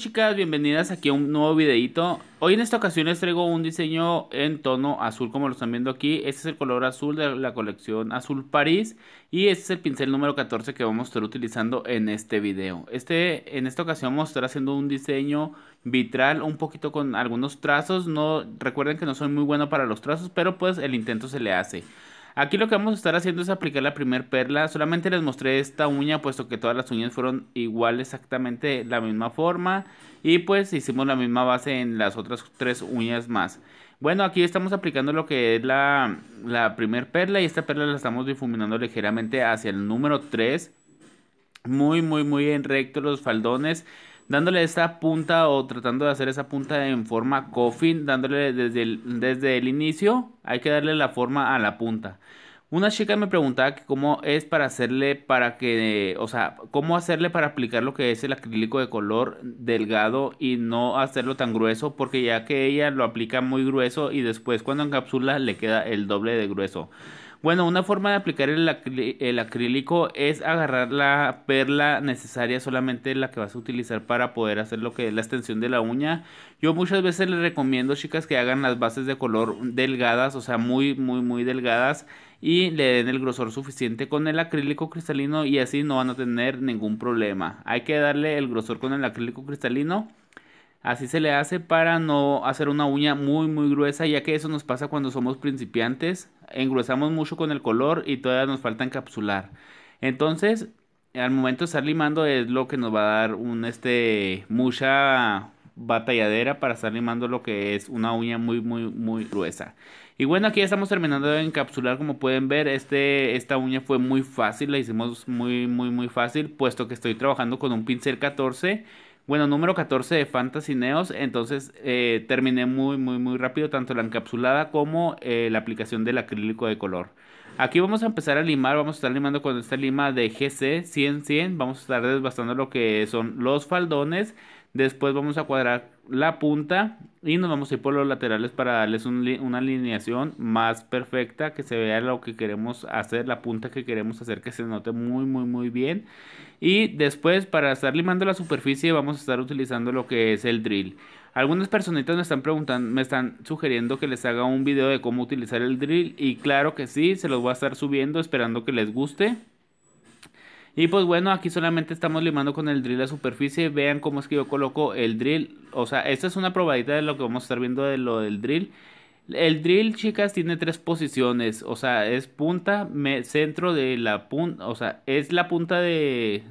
chicas? Bienvenidas aquí a un nuevo videito. Hoy en esta ocasión les traigo un diseño en tono azul como lo están viendo aquí. Este es el color azul de la colección Azul París y este es el pincel número 14 que vamos a estar utilizando en este video. Este, en esta ocasión vamos a estar haciendo un diseño vitral un poquito con algunos trazos. No, recuerden que no soy muy bueno para los trazos, pero pues el intento se le hace. Aquí lo que vamos a estar haciendo es aplicar la primer perla. Solamente les mostré esta uña, puesto que todas las uñas fueron igual exactamente la misma forma. Y pues hicimos la misma base en las otras tres uñas más. Bueno, aquí estamos aplicando lo que es la, la primer perla. Y esta perla la estamos difuminando ligeramente hacia el número 3. Muy, muy, muy en recto los faldones dándole esta punta o tratando de hacer esa punta en forma coffin, dándole desde el, desde el inicio, hay que darle la forma a la punta. Una chica me preguntaba cómo es para hacerle para que, o sea, cómo hacerle para aplicar lo que es el acrílico de color delgado y no hacerlo tan grueso, porque ya que ella lo aplica muy grueso y después cuando encapsula le queda el doble de grueso. Bueno, una forma de aplicar el, acrílico es agarrar la perla necesaria, solamente la que vas a utilizar para poder hacer lo que es la extensión de la uña. Yo muchas veces les recomiendo, chicas, que hagan las bases de color delgadas, o sea, muy, muy, muy delgadas y le den el grosor suficiente con el acrílico cristalino y así no van a tener ningún problema. Hay que darle el grosor con el acrílico cristalino Así se le hace para no hacer una uña muy muy gruesa, ya que eso nos pasa cuando somos principiantes, engruesamos mucho con el color y todavía nos falta encapsular. Entonces, al momento de estar limando es lo que nos va a dar un este mucha batalladera para estar limando lo que es una uña muy muy muy gruesa. Y bueno, aquí ya estamos terminando de encapsular, como pueden ver, este esta uña fue muy fácil, la hicimos muy muy muy fácil, puesto que estoy trabajando con un pincel 14 bueno, número 14 de Fantasy Neos. Entonces eh, terminé muy, muy, muy rápido tanto la encapsulada como eh, la aplicación del acrílico de color. Aquí vamos a empezar a limar, vamos a estar limando con esta lima de GC 100-100, vamos a estar desbastando lo que son los faldones Después vamos a cuadrar la punta y nos vamos a ir por los laterales para darles una alineación más perfecta que se vea lo que queremos hacer, la punta que queremos hacer que se note muy muy muy bien. Y después para estar limando la superficie vamos a estar utilizando lo que es el drill. Algunas personitas me están preguntando, me están sugiriendo que les haga un video de cómo utilizar el drill y claro que sí, se los voy a estar subiendo esperando que les guste. Y pues bueno, aquí solamente estamos limando con el drill la superficie. Vean cómo es que yo coloco el drill. O sea, esta es una probadita de lo que vamos a estar viendo de lo del drill. El drill, chicas, tiene tres posiciones. O sea, es punta, centro de la punta. O sea, es la punta de,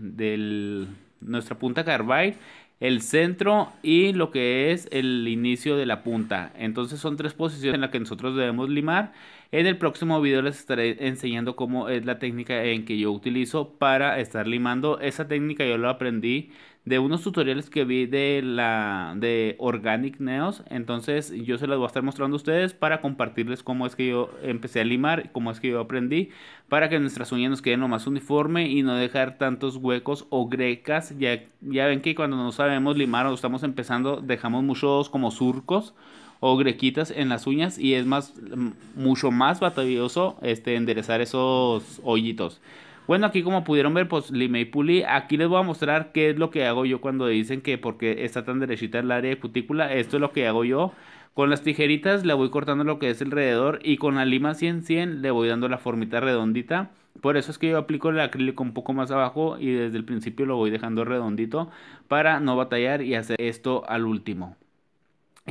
nuestra punta carbide el centro y lo que es el inicio de la punta. Entonces son tres posiciones en las que nosotros debemos limar. En el próximo video les estaré enseñando cómo es la técnica en que yo utilizo para estar limando. Esa técnica yo lo aprendí de unos tutoriales que vi de la de Organic Neos. Entonces yo se las voy a estar mostrando a ustedes para compartirles cómo es que yo empecé a limar, cómo es que yo aprendí, para que nuestras uñas nos queden lo más uniforme y no dejar tantos huecos o grecas. Ya, ya ven que cuando no sabemos limar o estamos empezando, dejamos muchos como surcos o grequitas en las uñas y es más mucho más batalloso este enderezar esos hoyitos. Bueno, aquí como pudieron ver, pues lima y puli, Aquí les voy a mostrar qué es lo que hago yo cuando dicen que porque está tan derechita el área de cutícula. Esto es lo que hago yo. Con las tijeritas le voy cortando lo que es alrededor y con la lima 100-100 le voy dando la formita redondita. Por eso es que yo aplico el acrílico un poco más abajo y desde el principio lo voy dejando redondito para no batallar y hacer esto al último.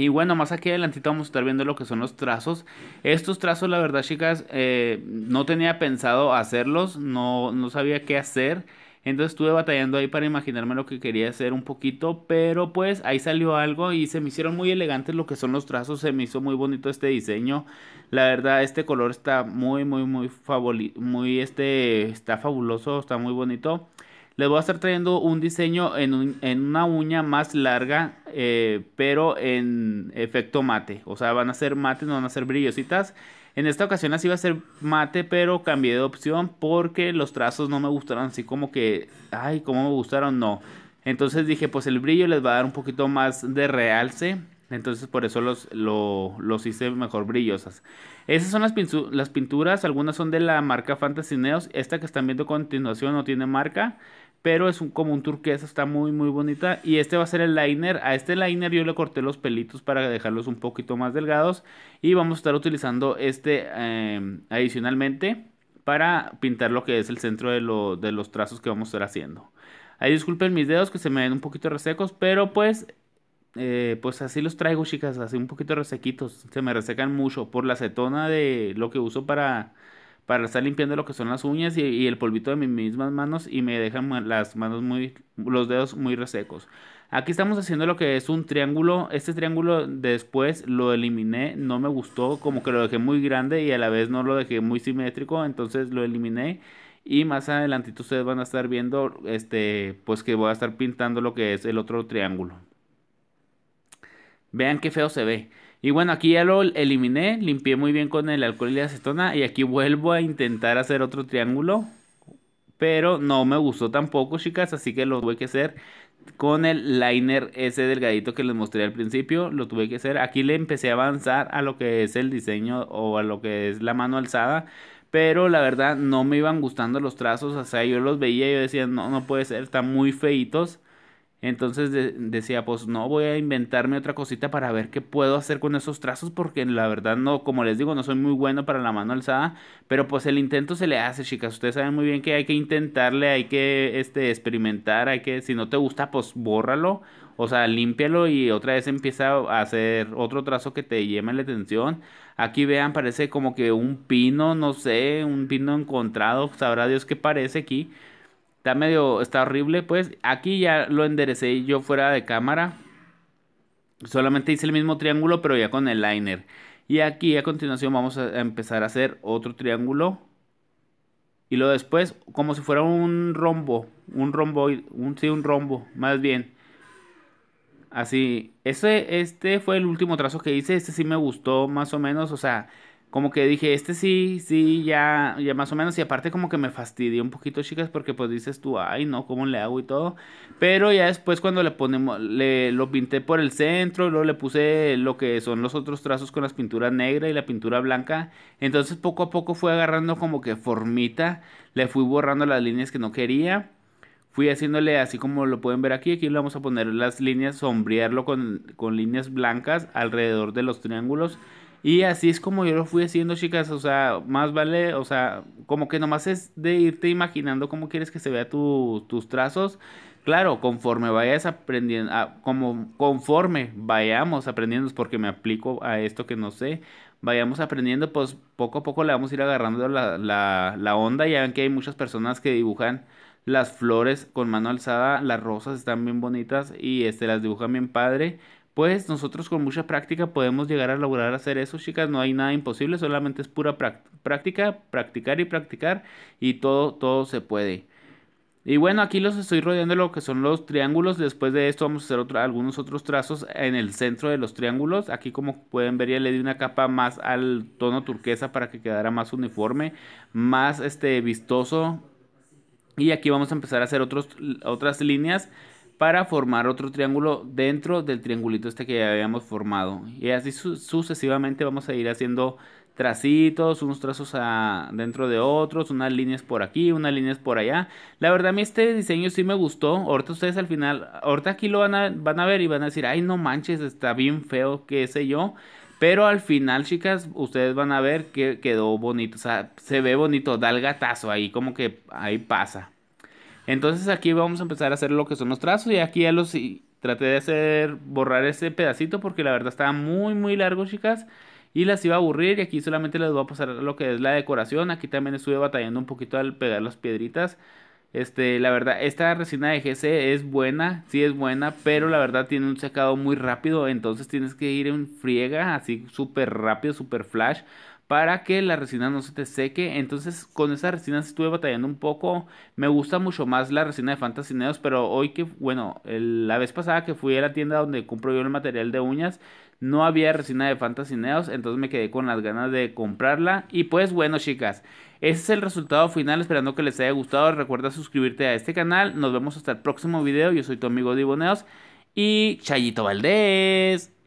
Y bueno, más aquí adelantito vamos a estar viendo lo que son los trazos. Estos trazos, la verdad, chicas, eh, no tenía pensado hacerlos, no, sabía qué hacer. Entonces estuve batallando ahí para imaginarme lo que quería hacer un poquito, pero pues ahí salió algo y se me hicieron muy elegantes lo que son los trazos, se me hizo muy bonito este diseño. La verdad, este color está muy, muy, muy, muy este, está fabuloso, está muy bonito les voy a estar trayendo un diseño en, una uña más larga, eh, pero en efecto mate. O sea, van a ser mate, no van a ser brillositas. En esta ocasión así va a ser mate, pero cambié de opción porque los trazos no me gustaron así como que, ay, ¿cómo me gustaron, no. Entonces dije, pues el brillo les va a dar un poquito más de realce. Entonces por eso los, los hice mejor brillosas. Esas son las, las, pinturas, algunas son de la marca Fantasy Neos. Esta que están viendo a continuación no tiene marca, pero es un, como un turquesa, está muy muy bonita. Y este va a ser el liner, a este liner yo le corté los pelitos para dejarlos un poquito más delgados. Y vamos a estar utilizando este em, adicionalmente para pintar lo que es el centro de, los trazos que vamos a estar haciendo. Ahí disculpen mis dedos que se me ven un poquito resecos, pero pues eh, pues así los traigo, chicas, así un poquito resequitos. Se me resecan mucho por la acetona de lo que uso para para estar limpiando lo que son las uñas y, el polvito de mis mismas manos y me dejan las manos muy, los dedos muy resecos. Aquí estamos haciendo lo que es un triángulo. Este triángulo después lo eliminé, no me gustó, como que lo dejé muy grande y a la vez no lo dejé muy simétrico, entonces lo eliminé. Y más adelante ustedes van a estar viendo, este, pues que voy a estar pintando lo que es el otro triángulo. Vean qué feo se ve. Y bueno, aquí ya lo eliminé, limpié muy bien con el alcohol y la acetona. Y aquí vuelvo a intentar hacer otro triángulo. Pero no me gustó tampoco, chicas. Así que lo tuve que hacer con el liner ese delgadito que les mostré al principio. Lo tuve que hacer. Aquí le empecé a avanzar a lo que es el diseño o a lo que es la mano alzada. Pero la verdad no me iban gustando los trazos. O sea, yo los veía y yo decía, no, no puede ser, están muy feitos. Entonces decía, pues no, voy a inventarme otra cosita para ver qué puedo hacer con esos trazos, porque la verdad no, como les digo, no soy muy bueno para la mano alzada, pero pues el intento se le hace, chicas. Ustedes saben muy bien que hay que intentarle, hay que este, experimentar, hay que, si no te gusta, pues bórralo, o sea, límpialo y otra vez empieza a hacer otro trazo que te llame la atención. Aquí vean, parece como que un pino, no sé, un pino encontrado, sabrá Dios qué parece aquí Está medio, está horrible, pues. Aquí ya lo enderecé yo fuera de cámara. Solamente hice el mismo triángulo, pero ya con el liner. Y aquí a continuación vamos a empezar a hacer otro triángulo. Y luego después, como si fuera un rombo. Un rombo, un, sí, un rombo, más bien. Así, ese, este fue el último trazo que hice. Este sí me gustó más o menos. O sea, como que dije, este sí, sí, ya, ya más o menos. Y aparte como que me fastidió un poquito, chicas, porque pues dices tú, ay, no, ¿cómo le hago y todo? Pero ya después cuando le ponemos, le, lo pinté por el centro, luego le puse lo que son los otros trazos con las pinturas negra y la pintura blanca. Entonces poco a poco fue agarrando como que formita, le fui borrando las líneas que no quería. Fui haciéndole así como lo pueden ver aquí, aquí le vamos a poner las líneas, sombrearlo con, con líneas blancas alrededor de los triángulos y así es como yo lo fui haciendo, chicas. O sea, más vale, o sea, como que nomás es de irte imaginando cómo quieres que se vea tus trazos. Claro, conforme vayas aprendiendo, ah, como conforme vayamos aprendiendo, porque me aplico a esto que no sé, vayamos aprendiendo, pues poco a poco le vamos a ir agarrando la, la, la onda. Ya ven que hay muchas personas que dibujan las flores con mano alzada, las rosas están bien bonitas y este, las dibujan bien padre pues nosotros con mucha práctica podemos llegar a lograr hacer eso, chicas. No hay nada imposible, solamente es pura práctica, practicar y practicar y todo, todo se puede. Y bueno, aquí los estoy rodeando lo que son los triángulos. Después de esto vamos a hacer algunos otros trazos en el centro de los triángulos. Aquí como pueden ver ya le di una capa más al tono turquesa para que quedara más uniforme, más este vistoso. Y aquí vamos a empezar a hacer otros, otras líneas para formar otro triángulo dentro del triangulito este que ya habíamos formado. Y así sucesivamente vamos a ir haciendo tracitos, unos trazos dentro de otros, unas líneas por aquí, unas líneas por allá. La verdad a mí este diseño sí me gustó. Ahorita ustedes al final, ahorita aquí lo van a, van a ver y van a decir, ay no manches, está bien feo, qué sé yo. Pero al final, chicas, ustedes van a ver que quedó bonito. O sea, se ve bonito, da el gatazo ahí, como que ahí pasa. Entonces aquí vamos a empezar a hacer lo que son los trazos y aquí ya los traté de hacer borrar ese pedacito porque la verdad estaba muy muy largo chicas y las iba a aburrir y aquí solamente les voy a pasar lo que es la decoración. Aquí también estuve batallando un poquito al pegar las piedritas. Este, la verdad, esta resina de GC es buena, sí es buena, pero la verdad tiene un secado muy rápido, entonces tienes que ir en friega, así súper rápido, súper flash, para que la resina no se te seque. Entonces con esa resina estuve batallando un poco. Me gusta mucho más la resina de Fantasineos, pero hoy que, bueno, la vez pasada que fui a la tienda donde compro yo el material de uñas, no había resina de Fantasineos, entonces me quedé con las ganas de comprarla. Y pues bueno, chicas, ese es el resultado final, esperando que les haya gustado. Recuerda suscribirte a este canal. Nos vemos hasta el próximo video. Yo soy tu amigo Diboneos y Chayito Valdés.